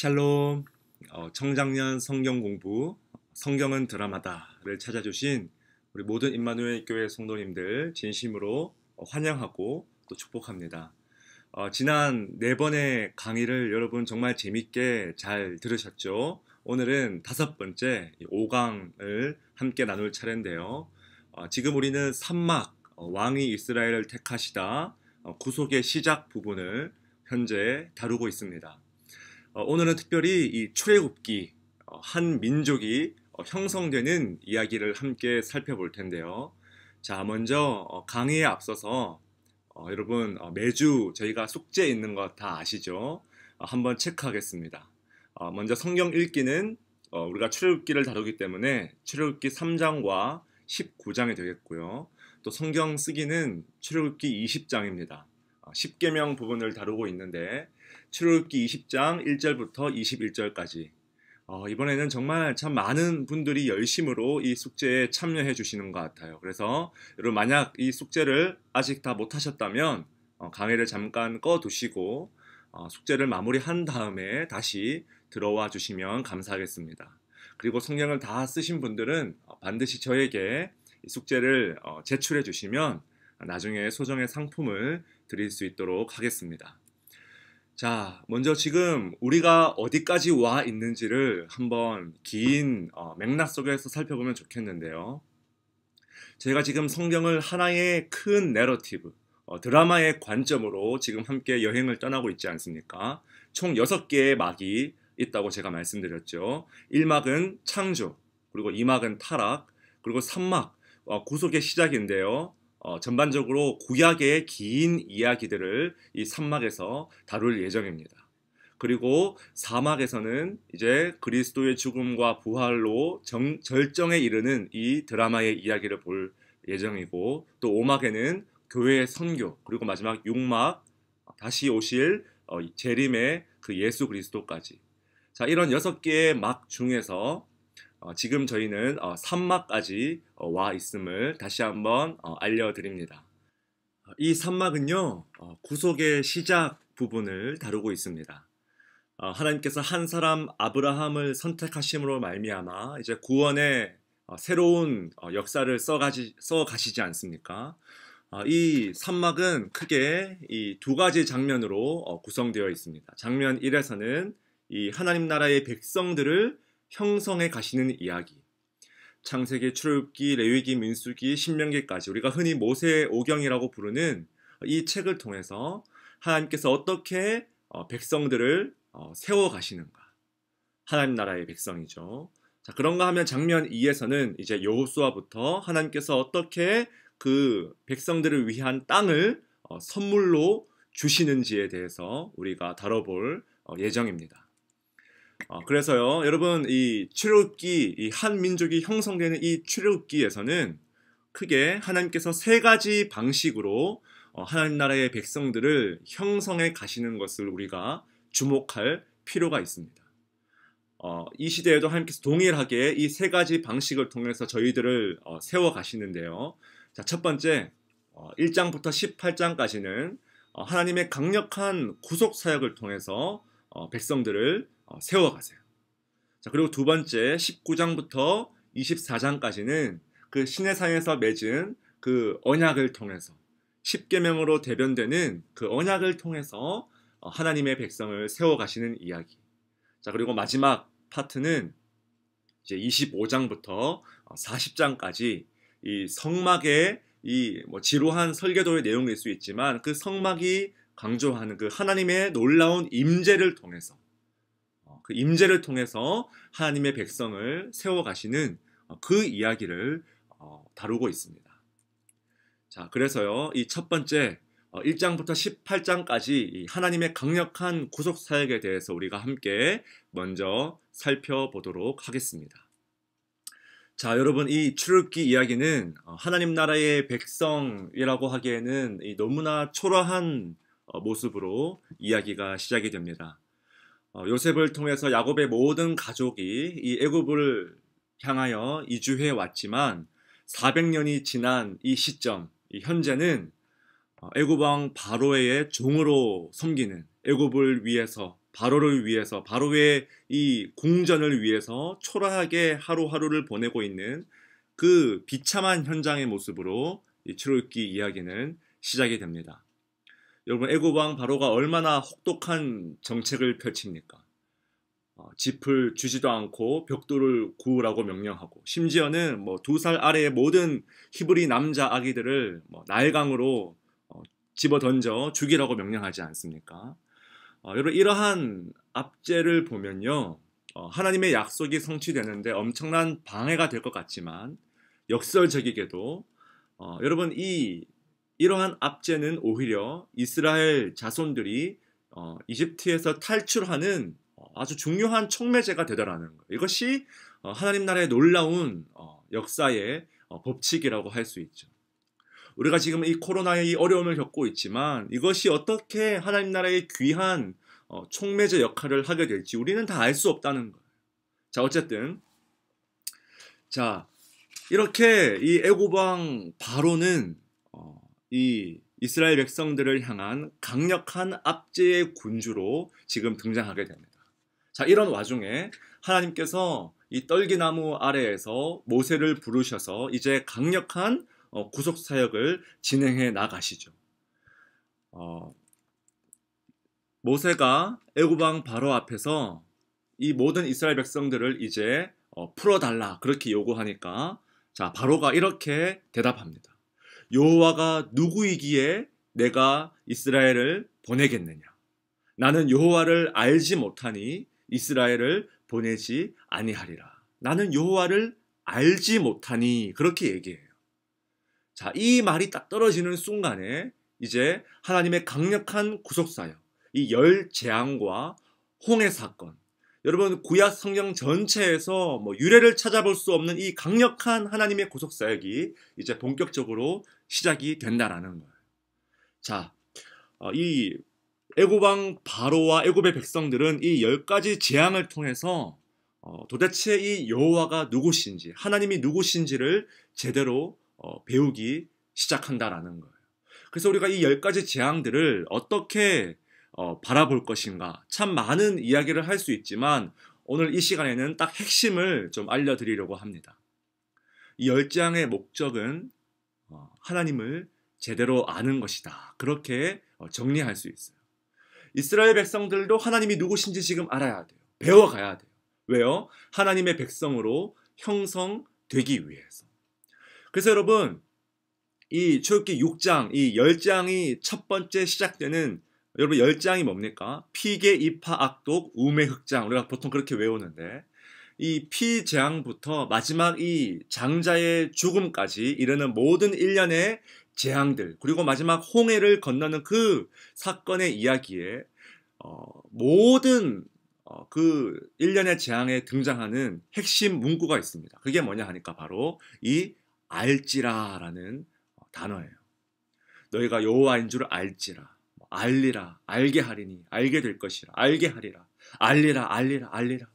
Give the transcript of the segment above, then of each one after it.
샬롬 어, 청장년 성경 공부 성경은 드라마다를 찾아주신 우리 모든 임마누엘 교회 성도님들 진심으로 어, 환영하고 또 축복합니다. 어, 지난 네 번의 강의를 여러분 정말 재밌게 잘 들으셨죠? 오늘은 다섯 번째 5강을 함께 나눌 차례인데요. 어, 지금 우리는 산막 어, 왕이 이스라엘을 택하시다 어, 구속의 시작 부분을 현재 다루고 있습니다. 어, 오늘은 특별히 이 출애굽기 어, 한 민족이 어, 형성되는 이야기를 함께 살펴볼 텐데요. 자, 먼저 강의에 앞서서 여러분 매주 저희가 숙제 있는 거 다 아시죠? 한번 체크하겠습니다. 먼저 성경 읽기는 우리가 출애굽기를 다루기 때문에 출애굽기 3장과 19장이 되겠고요. 또 성경 쓰기는 출애굽기 20장입니다. 10계명 부분을 다루고 있는데 출애굽기 20장 1절부터 21절까지 어, 이번에는 정말 참 많은 분들이 열심으로 이 숙제에 참여해 주시는 것 같아요. 그래서 여러분 만약 이 숙제를 아직 다 못하셨다면 어, 강의를 잠깐 꺼두시고 어, 숙제를 마무리한 다음에 다시 들어와 주시면 감사하겠습니다. 그리고 성경을 다 쓰신 분들은 어, 반드시 저에게 이 숙제를 어, 제출해 주시면 나중에 소정의 상품을 드릴 수 있도록 하겠습니다. 자, 먼저 지금 우리가 어디까지 와 있는지를 한번 긴 어, 맥락 속에서 살펴보면 좋겠는데요. 제가 지금 성경을 하나의 큰 내러티브, 어, 드라마의 관점으로 지금 함께 여행을 떠나고 있지 않습니까? 총 6개의 막이 있다고 제가 말씀드렸죠. 1막은 창조, 그리고 2막은 타락, 그리고 3막, 어, 구속의 시작인데요. 어, 전반적으로 구약의 긴 이야기들을 이 3막에서 다룰 예정입니다. 그리고 사막에서는 이제 그리스도의 죽음과 부활로 정, 절정에 이르는 이 드라마의 이야기를 볼 예정이고 또오막에는 교회의 선교 그리고 마지막 육막 다시 오실 어, 재림의 그 예수 그리스도까지 자 이런 여섯 개의 막 중에서 어, 지금 저희는 어, 3막까지 어, 와 있음을 다시 한번 어, 알려드립니다. 어, 이 3막은요, 어, 구속의 시작 부분을 다루고 있습니다. 하나님께서 한 사람 아브라함을 선택하심으로 말미암아 이제 구원의 새로운 역사를 써가지, 써가시지 않습니까? 이 3막은 크게 이 두 가지 장면으로 구성되어 있습니다. 장면 1에서는 이 하나님 나라의 백성들을 형성해 가시는 이야기. 창세기, 출애굽기, 레위기, 민수기, 신명기까지 우리가 흔히 모세 오경이라고 부르는 이 책을 통해서 하나님께서 어떻게 어, 백성들을 어, 세워 가시는가. 하나님 나라의 백성이죠. 자, 그런가 하면 장면 2에서는 이제 여호수아부터 하나님께서 어떻게 그 백성들을 위한 땅을 어, 선물로 주시는지에 대해서 우리가 다뤄볼 예정입니다. 어, 그래서요, 여러분 이 출애굽기 이 한민족이 형성되는 이 출애굽기에서는 크게 하나님께서 세 가지 방식으로 어, 하나님 나라의 백성들을 형성해 가시는 것을 우리가 주목할 필요가 있습니다. 어, 이 시대에도 하나님께서 동일하게 이 세 가지 방식을 통해서 저희들을 어, 세워 가시는데요. 자, 첫 번째, 어, 1장부터 18장까지는 어, 하나님의 강력한 구속 사역을 통해서 어, 백성들을 어, 세워가세요. 자, 그리고 두 번째 19장부터 24장까지는 그 신의 상에서 맺은 그 언약을 통해서 십계명으로 대변되는 그 언약을 통해서 어, 하나님의 백성을 세워 가시는 이야기. 자, 그리고 마지막 파트는 이제 25장부터 40장까지 어, 이 성막의 이뭐 지루한 설계도의 내용일 수 있지만 그 성막이 강조하는 그 하나님의 놀라운 임재를 통해서 그 임재를 통해서 하나님의 백성을 세워가시는 어, 그 이야기를 어, 다루고 있습니다. 자, 그래서요, 이 첫 번째 1장부터 어, 18장까지 하나님의 강력한 구속 사역에 대해서 우리가 함께 먼저 살펴보도록 하겠습니다. 자, 여러분 이출애기 이야기는 하나님 나라의 백성이라고 하기에는 너무나 초라한 모습으로 이야기가 시작이 됩니다. 어, 요셉을 통해서 야곱의 모든 가족이 이 애굽을 향하여 이주해 왔지만 400년이 지난 이 시점, 이 현재는 어, 애굽 왕 바로의 종으로 섬기는 애굽을 위해서 바로를 위해서 바로의 이 공전을 위해서 초라하게 하루하루를 보내고 있는 그 비참한 현장의 모습으로 이 출애굽기 이야기는 시작이 됩니다. 여러분 애굽 왕 바로가 얼마나 혹독한 정책을 펼칩니까? 어, 짚을 주지도 않고 벽돌을 구우라고 명령하고 심지어는 뭐 두 살 아래의 모든 히브리 남자 아기들을 뭐 날강으로 어, 집어 던져 죽이라고 명령하지 않습니까? 어, 여러분 이러한 압제를 보면요 어, 하나님의 약속이 성취되는데 엄청난 방해가 될 것 같지만 역설적이게도 어, 여러분 이 이러한 압제는 오히려 이스라엘 자손들이 어, 이집트에서 탈출하는 어, 아주 중요한 촉매제가 되더라는 거 이것이 어, 하나님 나라의 놀라운 어, 역사의 어, 법칙이라고 할 수 있죠. 우리가 지금 이 코로나의 이 어려움을 겪고 있지만 이것이 어떻게 하나님 나라의 귀한 어, 촉매제 역할을 하게 될지 우리는 다 알 수 없다는 거예요. 자 어쨌든 자 이렇게 이 애고방 바로는 어, 이 이스라엘 백성들을 향한 강력한 압제의 군주로 지금 등장하게 됩니다. 자, 이런 와중에 하나님께서 이 떨기나무 아래에서 모세를 부르셔서 이제 강력한 어, 구속 사역을 진행해 나가시죠. 어, 모세가 애굽왕 바로 앞에서 이 모든 이스라엘 백성들을 이제 어, 풀어달라 그렇게 요구하니까 자 바로가 이렇게 대답합니다. 여호와가 누구이기에 내가 이스라엘을 보내겠느냐? 나는 여호와를 알지 못하니 이스라엘을 보내지 아니하리라. 나는 여호와를 알지 못하니 그렇게 얘기해요. 자, 이 말이 딱 떨어지는 순간에 이제 하나님의 강력한 구속 사역, 이 열 재앙과 홍해 사건. 여러분 구약 성경 전체에서 뭐유래를 찾아볼 수 없는 이 강력한 하나님의 구속 사역이 이제 본격적으로 시작이 된다라는 거예요. 자, 어, 이 애고방 바로와 애고의 백성들은 이 열 가지 재앙을 통해서 어, 도대체 이 여호와가 누구신지 하나님이 누구신지를 제대로 어, 배우기 시작한다라는 거예요. 그래서 우리가 이 열 가지 재앙들을 어떻게 어, 바라볼 것인가 참 많은 이야기를 할 수 있지만 오늘 이 시간에는 딱 핵심을 좀 알려드리려고 합니다. 이 열장의 목적은 어, 하나님을 제대로 아는 것이다. 그렇게 어, 정리할 수 있어요. 이스라엘 백성들도 하나님이 누구신지 지금 알아야 돼요. 배워가야 돼요. 왜요? 하나님의 백성으로 형성되기 위해서. 그래서 여러분, 이 출기 6장, 이 10장이 첫 번째 시작되는 여러분 10장이 뭡니까? 피계, 이파, 악독, 우매, 흑장. 우리가 보통 그렇게 외우는데 이 피재앙부터 마지막 이 장자의 죽음까지 이르는 모든 일련의 재앙들 그리고 마지막 홍해를 건너는 그 사건의 이야기에 어, 모든 어, 그 일련의 재앙에 등장하는 핵심 문구가 있습니다. 그게 뭐냐 하니까 바로 이 알지라라는 어, 단어예요. 너희가 여호와인 줄 알지라, 뭐 알리라, 알게 하리니, 알게 될 것이라, 알게 하리라, 알리라, 알리라, 알리라.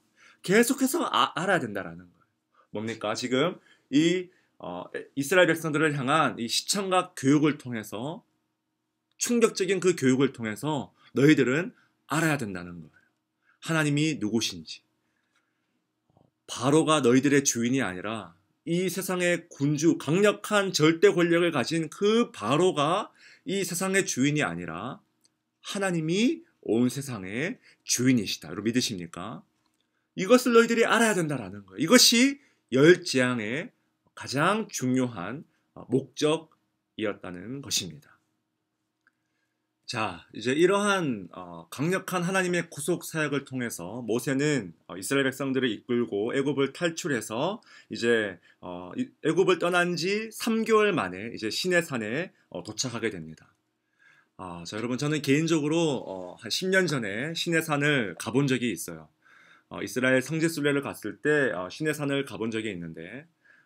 계속해서 아, 알아야 된다라는 거예요. 뭡니까? 지금 이 어, 이스라엘 백성들을 향한 이 시청각 교육을 통해서 충격적인 그 교육을 통해서 너희들은 알아야 된다는 거예요. 하나님이 누구신지. 바로가 너희들의 주인이 아니라 이 세상의 군주, 강력한 절대 권력을 가진 그 바로가 이 세상의 주인이 아니라 하나님이 온 세상의 주인이시다. 여러분 믿으십니까? 이것을 너희들이 알아야 된다라는 거예요. 이것이 열지앙의 가장 중요한 어, 목적이었다는 것입니다. 자, 이제 이러한 어, 강력한 하나님의 구속 사역을 통해서 모세는 어, 이스라엘 백성들을 이끌고 애굽을 탈출해서 이제 애굽을 떠난 지 3개월 만에 이제 시내산에 도착하게 됩니다. 아, 자, 여러분 저는 개인적으로 한 10년 전에 시내산을 가본 적이 있어요. 어, 이스라엘 성지순례를 갔을 때 어, 시내산을 가본 적이 있는데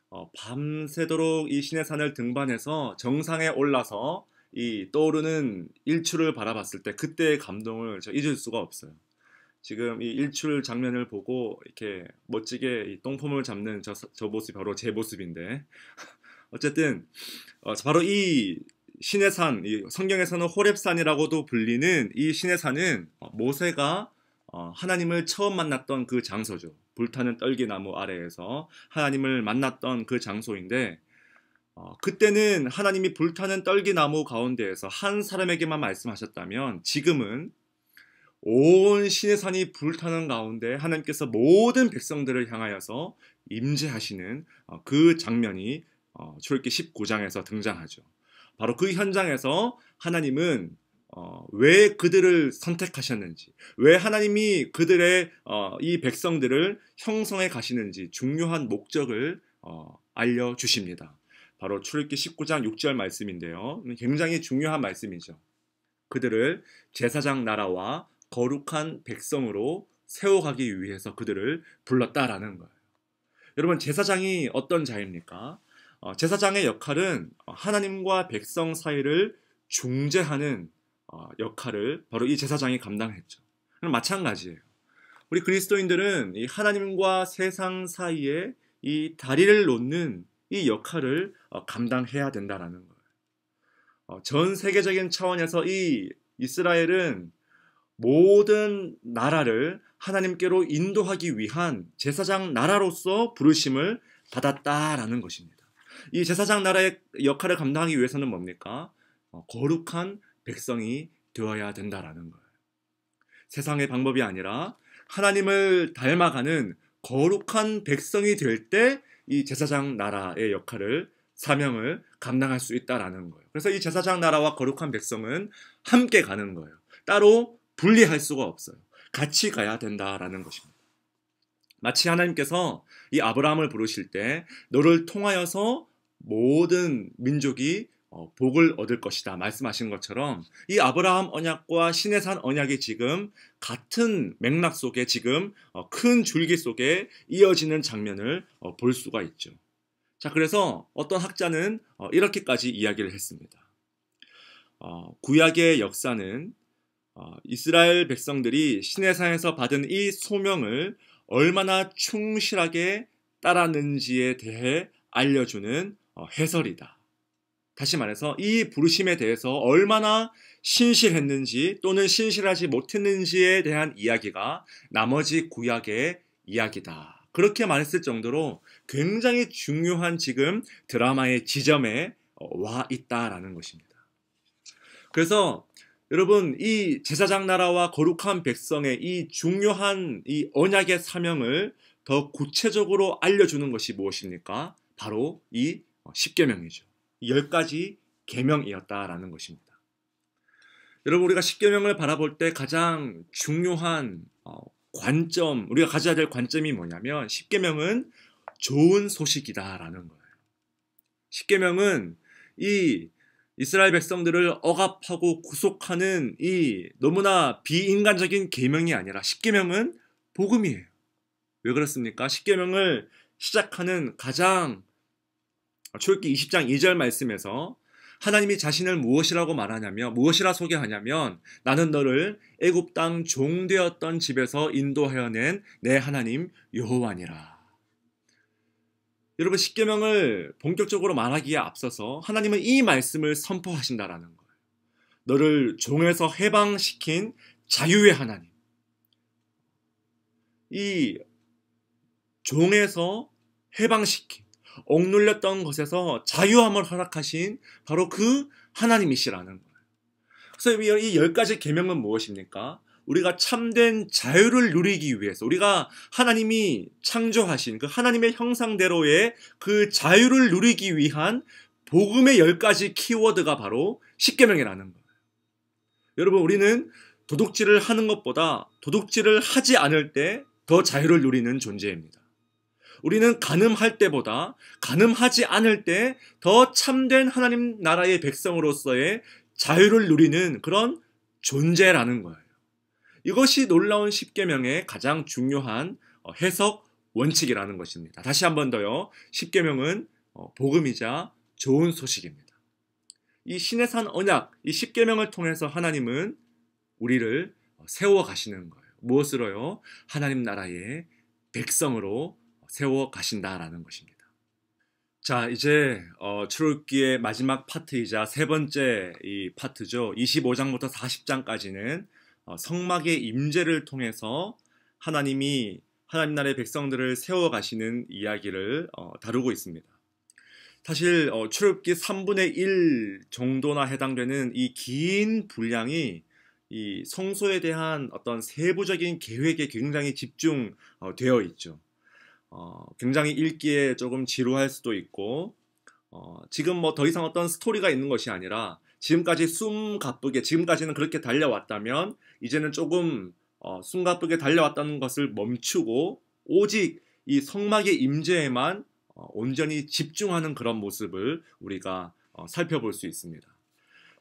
어, 밤새도록 이 시내산을 등반해서 정상에 올라서 이 떠오르는 일출을 바라봤을 때 그때의 감동을 저 잊을 수가 없어요. 지금 이 일출 장면을 보고 이렇게 멋지게 이 똥폼을 잡는 저, 저 모습이 바로 제 모습인데 어쨌든 어, 바로 이 신의 산, 이 성경에서는 호렙산이라고도 불리는 이 신의 산은 어, 모세가 어, 하나님을 처음 만났던 그 장소죠. 불타는 떨기나무 아래에서 하나님을 만났던 그 장소인데 어, 그때는 하나님이 불타는 떨기나무 가운데에서 한 사람에게만 말씀하셨다면 지금은 온 신의 산이 불타는 가운데 하나님께서 모든 백성들을 향하여서 임재하시는 어, 그 장면이 어, 출기 19장에서 등장하죠. 바로 그 현장에서 하나님은 어, 왜 그들을 선택하셨는지, 왜 하나님이 그들의 어, 이 백성들을 형성해 가시는지 중요한 목적을 어, 알려주십니다. 바로 출애굽기 19장 6절 말씀인데요. 굉장히 중요한 말씀이죠. 그들을 제사장 나라와 거룩한 백성으로 세워가기 위해서 그들을 불렀다라는 거예요. 여러분 제사장이 어떤 자입니까? 어, 제사장의 역할은 하나님과 백성 사이를 중재하는 어, 역할을 바로 이 제사장이 감당했죠. 마찬가지예요. 우리 그리스도인들은 이 하나님과 세상 사이에 이 다리를 놓는 이 역할을 어, 감당해야 된다라는 거예요. 어, 전 세계적인 차원에서 이 이스라엘은 모든 나라를 하나님께로 인도하기 위한 제사장 나라로서 부르심을 받았다라는 것입니다. 이 제사장 나라의 역할을 감당하기 위해서는 뭡니까? 거룩한 백성이 되어야 된다라는 거예요. 세상의 방법이 아니라 하나님을 닮아가는 거룩한 백성이 될 때 이 제사장 나라의 역할을 사명을 감당할 수 있다라는 거예요. 그래서 이 제사장 나라와 거룩한 백성은 함께 가는 거예요. 따로 분리할 수가 없어요. 같이 가야 된다라는 것입니다. 마치 하나님께서 이 아브라함을 부르실 때 너를 통하여서 모든 민족이 어, 복을 얻을 것이다 말씀하신 것처럼 이 아브라함 언약과 시내산 언약이 지금 같은 맥락 속에 지금 어, 큰 줄기 속에 이어지는 장면을 어, 볼 수가 있죠. 자 그래서 어떤 학자는 어, 이렇게까지 이야기를 했습니다. 어, 구약의 역사는 어, 이스라엘 백성들이 시내산에서 받은 이 소명을 얼마나 충실하게 따랐는지에 대해 알려주는 해설이다. 다시 말해서 이 부르심에 대해서 얼마나 신실했는지 또는 신실하지 못했는지에 대한 이야기가 나머지 구약의 이야기다. 그렇게 말했을 정도로 굉장히 중요한 지금 드라마의 지점에 어, 와 있다라는 것입니다. 그래서 여러분 이 제사장 나라와 거룩한 백성의 이 중요한 이 언약의 사명을 더 구체적으로 알려주는 것이 무엇입니까? 바로 이 십계명이죠. 10가지 계명이었다라는 것입니다. 여러분 우리가 십계명을 바라볼 때 가장 중요한 어, 관점, 우리가 가져야 될 관점이 뭐냐면 십계명은 좋은 소식이다라는 거예요. 십계명은 이 이스라엘 백성들을 억압하고 구속하는 이 너무나 비인간적인 계명이 아니라 십계명은 복음이에요. 왜 그렇습니까? 십계명을 시작하는 가장 출기 20장 2절 말씀에서 하나님이 자신을 무엇이라고 말하냐며 무엇이라 소개하냐면 나는 너를 애굽 땅 종되었던 집에서 인도하여 낸 내 하나님 여호와니라. 여러분 십계명을 본격적으로 말하기에 앞서서 하나님은 이 말씀을 선포하신다라는 거예요. 너를 종에서 해방시킨 자유의 하나님. 이 종에서 해방시킨 억눌렸던 것에서 자유함을 허락하신 바로 그 하나님이시라는 거예요. 그래서 이 열 가지 계명은 무엇입니까? 우리가 참된 자유를 누리기 위해서 우리가 하나님이 창조하신 그 하나님의 형상대로의 그 자유를 누리기 위한 복음의 열 가지 키워드가 바로 십계명이라는 거예요. 여러분 우리는 도둑질을 하는 것보다 도둑질을 하지 않을 때 더 자유를 누리는 존재입니다. 우리는 가늠할 때보다 가늠하지 않을 때 더 참된 하나님 나라의 백성으로서의 자유를 누리는 그런 존재라는 거예요. 이것이 놀라운 십계명의 가장 중요한 어, 해석 원칙이라는 것입니다. 다시 한 번 더요. 십계명은 어, 복음이자 좋은 소식입니다. 이 신의 산 언약, 이 십계명을 통해서 하나님은 우리를 어, 세워 가시는 거예요. 무엇으로요? 하나님 나라의 백성으로 세워 가신다라는 것입니다. 자, 이제 어, 출애굽기의 마지막 파트이자 세 번째 이 파트죠. 25장부터 40장까지는 어, 성막의 임재를 통해서 하나님이 하나님 나라의 백성들을 세워 가시는 이야기를 어, 다루고 있습니다. 사실 어, 출애굽기 3분의 1 정도나 해당되는 이 긴 분량이 이 성소에 대한 어떤 세부적인 계획에 굉장히 집중되어 있죠. 어, 굉장히 읽기에 조금 지루할 수도 있고 어, 지금 뭐 더 이상 어떤 스토리가 있는 것이 아니라 지금까지 숨가쁘게 지금까지는 그렇게 달려왔다면 이제는 조금 어, 숨가쁘게 달려왔다는 것을 멈추고 오직 이 성막의 임재에만 어, 온전히 집중하는 그런 모습을 우리가 어, 살펴볼 수 있습니다.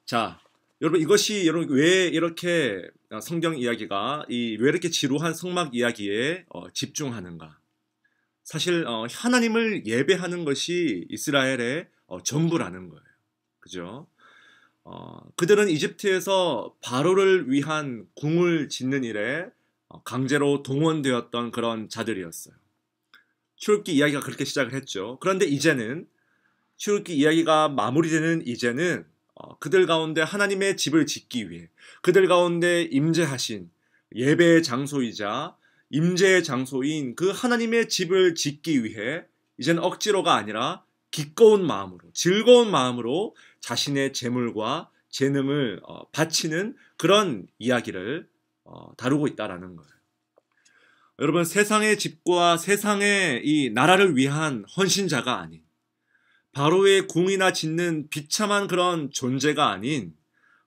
자, 여러분 이것이 여러분 왜 이렇게 어, 성경 이야기가 이 왜 이렇게 지루한 성막 이야기에 어, 집중하는가? 사실 어, 하나님을 예배하는 것이 이스라엘의 어, 전부라는 거예요. 그죠? 어, 그들은 이집트에서 바로를 위한 궁을 짓는 일에 강제로 동원되었던 그런 자들이었어요. 출굽기 이야기가 그렇게 시작을 했죠. 그런데 이제는 출굽기 이야기가 마무리되는 이제는 그들 가운데 하나님의 집을 짓기 위해 그들 가운데 임재하신 예배의 장소이자 임재의 장소인 그 하나님의 집을 짓기 위해 이젠 억지로가 아니라 기꺼운 마음으로 즐거운 마음으로 자신의 재물과 재능을 어, 바치는 그런 이야기를 어, 다루고 있다라는 거예요. 여러분 세상의 집과 세상의 이 나라를 위한 헌신자가 아닌 바로의 궁이나 짓는 비참한 그런 존재가 아닌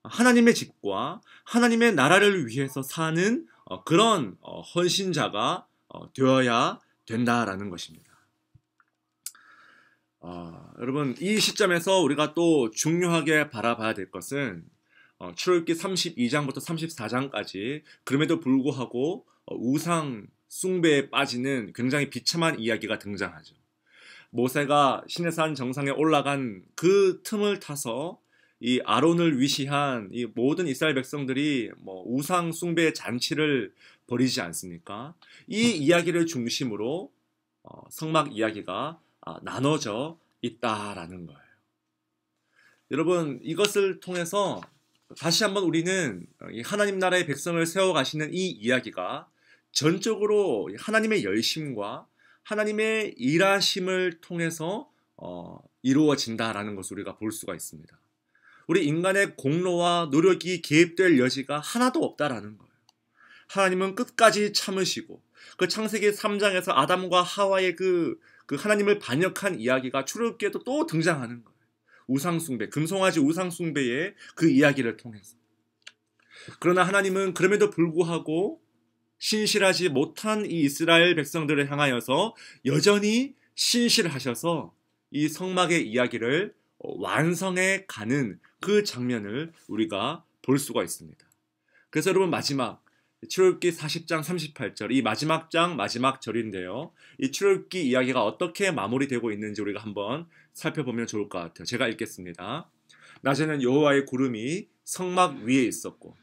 하나님의 집과 하나님의 나라를 위해서 사는 어, 그런 어, 헌신자가 어, 되어야 된다라는 것입니다. 어, 여러분 이 시점에서 우리가 또 중요하게 바라봐야 될 것은 어, 출애굽기 32장부터 34장까지 그럼에도 불구하고 어, 우상 숭배에 빠지는 굉장히 비참한 이야기가 등장하죠. 모세가 신내산 정상에 올라간 그 틈을 타서 이 아론을 위시한 이 모든 이스라엘 백성들이 뭐 우상 숭배 잔치를 벌이지 않습니까? 이 음. 이야기를 중심으로 어, 성막 이야기가 아, 나눠져 있다라는 거예요. 여러분 이것을 통해서 다시 한번 우리는 어, 하나님 나라의 백성을 세워 가시는 이 이야기가 전적으로 하나님의 열심과 하나님의 일하심을 통해서 어, 이루어진다라는 것을 우리가 볼 수가 있습니다. 우리 인간의 공로와 노력이 개입될 여지가 하나도 없다라는 거예요. 하나님은 끝까지 참으시고 그 창세기 3장에서 아담과 하와의 그, 그 하나님을 반역한 이야기가 추애기에도또 등장하는 거예요. 우상숭배, 금송아지 우상숭배의 그 이야기를 통해서. 그러나 하나님은 그럼에도 불구하고 신실하지 못한 이 이스라엘 백성들을 향하여서 여전히 신실하셔서 이 성막의 이야기를 어, 완성해 가는 그 장면을 우리가 볼 수가 있습니다. 그래서 여러분 마지막 출애굽기 40장 38절 이 마지막 장 마지막 절인데요. 이 출애굽기 이야기가 어떻게 마무리되고 있는지 우리가 한번 살펴보면 좋을 것 같아요. 제가 읽겠습니다. 낮에는 여호와의 구름이 성막 위에 있었고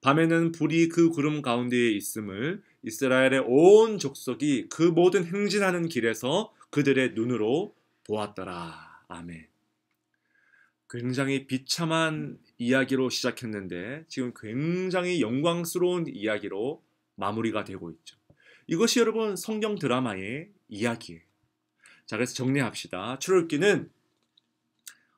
밤에는 불이 그 구름 가운데에 있음을 이스라엘의 온 족속이 그 모든 행진하는 길에서 그들의 눈으로 보았더라. 아멘. 굉장히 비참한 음. 이야기로 시작했는데 지금 굉장히 영광스러운 이야기로 마무리가 되고 있죠. 이것이 여러분 성경 드라마의 이야기예요. 자, 그래서 정리합시다. 출애굽기는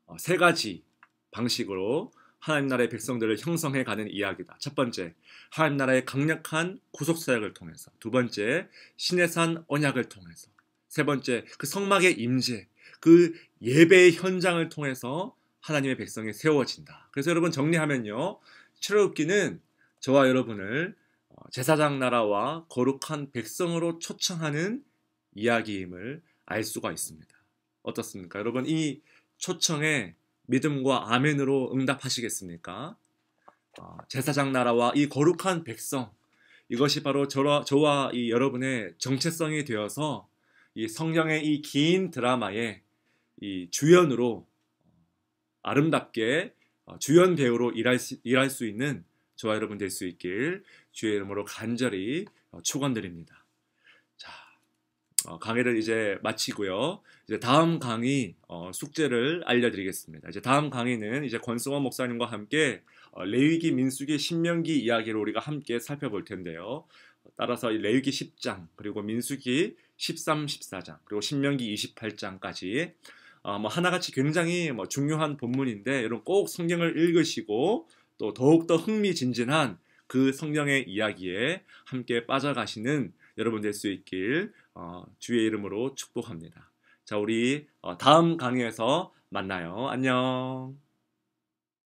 어, 세 가지 방식으로 하나님 나라의 백성들을 형성해 가는 이야기다. 첫 번째, 하나님 나라의 강력한 구속 사역을 통해서. 두 번째, 신의 산 언약을 통해서. 세 번째, 그 성막의 임재, 그 예배의 현장을 통해서 하나님의 백성이 세워진다. 그래서 여러분 정리하면요. 출애굽기는 저와 여러분을 어, 제사장 나라와 거룩한 백성으로 초청하는 이야기임을 알 수가 있습니다. 어떻습니까? 여러분 이 초청에 믿음과 아멘으로 응답하시겠습니까? 어, 제사장 나라와 이 거룩한 백성 이것이 바로 저와, 저와 이 여러분의 정체성이 되어서 이 성경의 이 긴 드라마의 이 주연으로 아름답게 어, 주연 배우로 일할 수, 일할 수 있는 저와 여러분 될 수 있길 주의 이름으로 간절히 어, 축원드립니다. 자, 어, 강의를 이제 마치고요. 이제 다음 강의 숙제를 알려드리겠습니다. 이제 다음 강의는 이제 권성원 목사님과 함께 레위기 민수기 신명기 이야기를 우리가 함께 살펴볼 텐데요. 따라서 레위기 10장 그리고 민수기 13, 14장 그리고 신명기 28장까지 어, 뭐 하나같이 굉장히 뭐 중요한 본문인데 여러분 꼭 성경을 읽으시고 또 더욱더 흥미진진한 그 성경의 이야기에 함께 빠져가시는 여러분 될 수 있길 어, 주의 이름으로 축복합니다. 자, 우리 어, 다음 강의에서 만나요. 안녕.